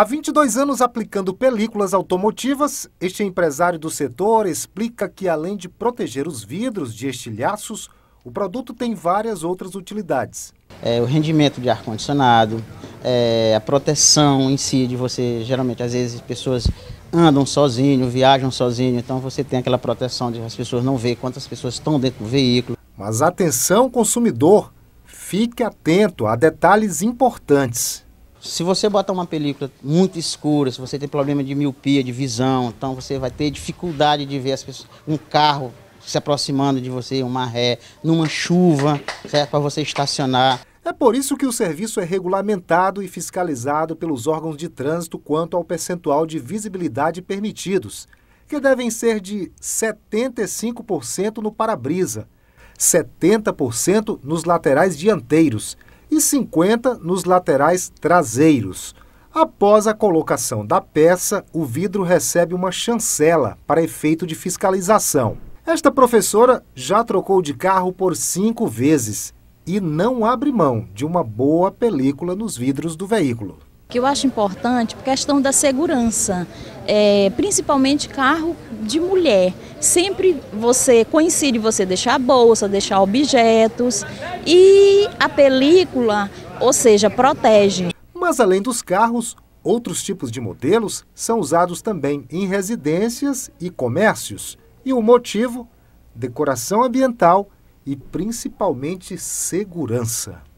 Há 22 anos aplicando películas automotivas, este empresário do setor explica que, além de proteger os vidros de estilhaços, o produto tem várias outras utilidades. É, o rendimento de ar-condicionado, é, a proteção em si de você, geralmente, às vezes, pessoas andam sozinho, viajam sozinho, então você tem aquela proteção de as pessoas não ver quantas pessoas estão dentro do veículo. Mas atenção, consumidor, fique atento a detalhes importantes. Se você botar uma película muito escura, se você tem problema de miopia, de visão, então você vai ter dificuldade de ver as pessoas, um carro se aproximando de você, uma ré, numa chuva, certo? Para você estacionar. É por isso que o serviço é regulamentado e fiscalizado pelos órgãos de trânsito quanto ao percentual de visibilidade permitidos, que devem ser de 75% no para-brisa, 70% nos laterais dianteiros e 50 nos laterais traseiros. Após a colocação da peça, o vidro recebe uma chancela para efeito de fiscalização. Esta professora já trocou de carro por cinco vezes e não abre mão de uma boa película nos vidros do veículo que eu acho importante por questão da segurança, é, principalmente carro de mulher. Sempre você coincide você deixar bolsa, deixar objetos e a película, ou seja, protege. Mas além dos carros, outros tipos de modelos são usados também em residências e comércios. E o motivo? Decoração ambiental e principalmente segurança.